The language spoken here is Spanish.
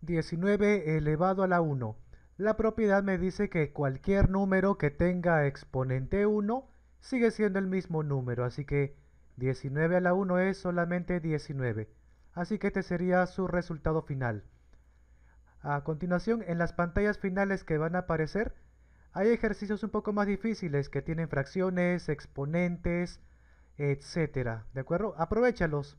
19 elevado a la 1. La propiedad me dice que cualquier número que tenga exponente 1 sigue siendo el mismo número, así que 19 a la 1 es solamente 19. Así que este sería su resultado final. A continuación, en las pantallas finales que van a aparecer, hay ejercicios un poco más difíciles que tienen fracciones, exponentes, etcétera, ¿de acuerdo? Aprovechalos.